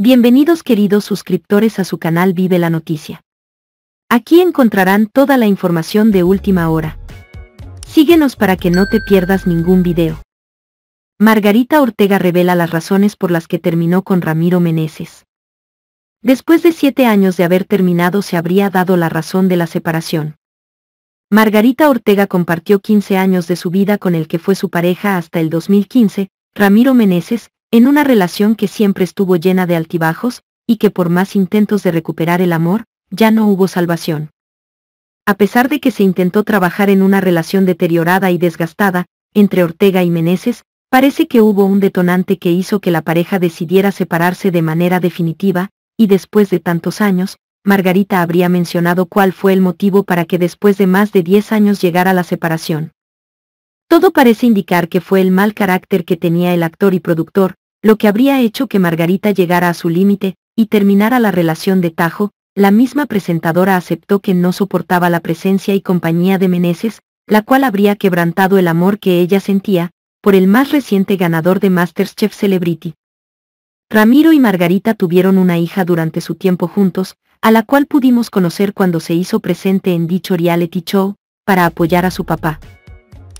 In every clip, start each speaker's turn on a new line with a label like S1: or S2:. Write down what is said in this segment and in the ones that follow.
S1: Bienvenidos queridos suscriptores a su canal Vive la Noticia. Aquí encontrarán toda la información de última hora. Síguenos para que no te pierdas ningún video. Margarita Ortega revela las razones por las que terminó con Ramiro Meneses. Después de siete años de haber terminado se habría dado la razón de la separación. Margarita Ortega compartió 15 años de su vida con el que fue su pareja hasta el 2015, Ramiro Meneses, en una relación que siempre estuvo llena de altibajos, y que por más intentos de recuperar el amor, ya no hubo salvación. A pesar de que se intentó trabajar en una relación deteriorada y desgastada, entre Ortega y Meneses, parece que hubo un detonante que hizo que la pareja decidiera separarse de manera definitiva, y después de tantos años, Margarita habría mencionado cuál fue el motivo para que después de más de 10 años llegara la separación. Todo parece indicar que fue el mal carácter que tenía el actor y productor, lo que habría hecho que Margarita llegara a su límite y terminara la relación de Tajo, la misma presentadora aceptó que no soportaba la presencia y compañía de Meneses, la cual habría quebrantado el amor que ella sentía, por el más reciente ganador de Masterchef Celebrity. Ramiro y Margarita tuvieron una hija durante su tiempo juntos, a la cual pudimos conocer cuando se hizo presente en dicho reality show, para apoyar a su papá.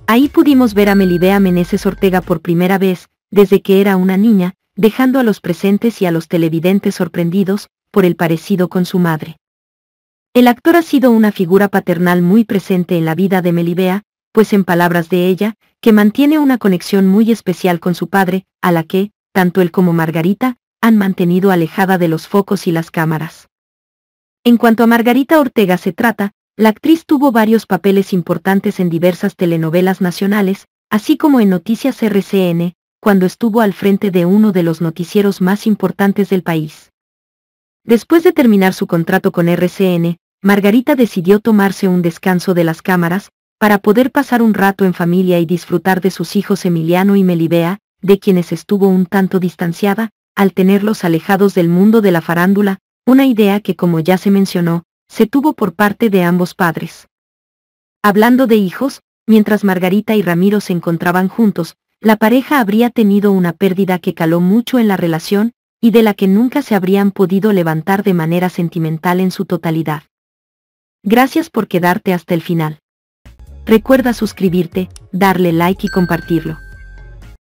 S1: Ahí pudimos ver a Melidea Meneses Ortega por primera vez, desde que era una niña, dejando a los presentes y a los televidentes sorprendidos por el parecido con su madre. El actor ha sido una figura paternal muy presente en la vida de Melibea, pues en palabras de ella, que mantiene una conexión muy especial con su padre, a la que, tanto él como Margarita, han mantenido alejada de los focos y las cámaras. En cuanto a Margarita Ortega se trata, la actriz tuvo varios papeles importantes en diversas telenovelas nacionales, así como en Noticias RCN, cuando estuvo al frente de uno de los noticieros más importantes del país. Después de terminar su contrato con RCN, Margarita decidió tomarse un descanso de las cámaras, para poder pasar un rato en familia y disfrutar de sus hijos Emiliano y Melibea, de quienes estuvo un tanto distanciada, al tenerlos alejados del mundo de la farándula, una idea que como ya se mencionó, se tuvo por parte de ambos padres. Hablando de hijos, mientras Margarita y Ramiro se encontraban juntos, la pareja habría tenido una pérdida que caló mucho en la relación y de la que nunca se habrían podido levantar de manera sentimental en su totalidad. Gracias por quedarte hasta el final. Recuerda suscribirte, darle like y compartirlo.